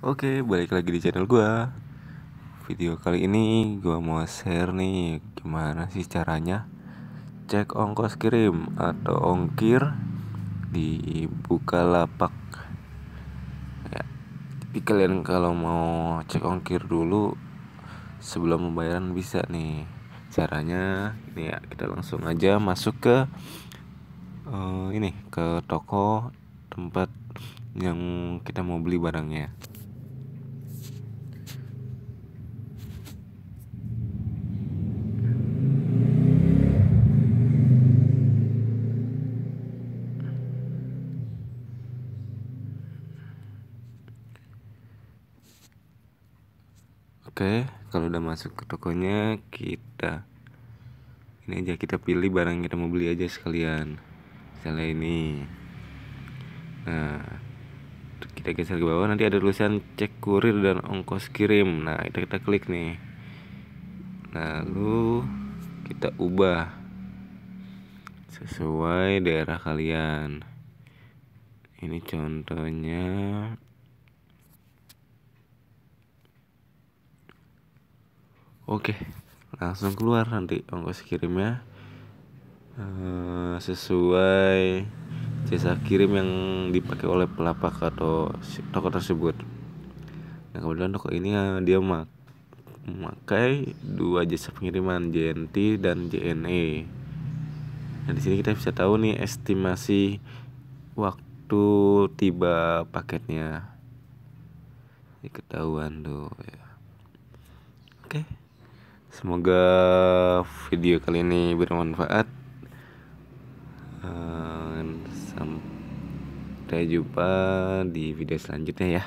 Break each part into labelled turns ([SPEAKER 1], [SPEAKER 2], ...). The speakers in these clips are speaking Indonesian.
[SPEAKER 1] Oke, balik lagi di channel gua. Video kali ini gua mau share nih gimana sih caranya cek ongkos kirim atau ongkir di Bukalapak. Ya, tapi kalian kalau mau cek ongkir dulu sebelum pembayaran bisa nih. Caranya ini ya kita langsung aja masuk ke uh, ini ke toko tempat yang kita mau beli barangnya. Oke, kalau udah masuk ke tokonya kita ini aja kita pilih barang yang kita mau beli aja sekalian. Misalnya ini. Nah, kita geser ke bawah nanti ada tulisan cek kurir dan ongkos kirim. Nah, itu kita klik nih. Lalu kita ubah sesuai daerah kalian. Ini contohnya oke langsung keluar nanti ongkos kirimnya uh, sesuai jasa kirim yang dipakai oleh pelapak atau toko tersebut nah kemudian toko ini uh, dia mak memakai dua jasa pengiriman JNT dan JNE nah di sini kita bisa tahu nih estimasi waktu tiba paketnya ini ketahuan tuh ya oke okay. Semoga video kali ini bermanfaat. Eh, sampai jumpa di video selanjutnya ya.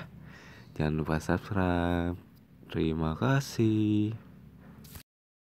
[SPEAKER 1] Jangan lupa subscribe. Terima kasih.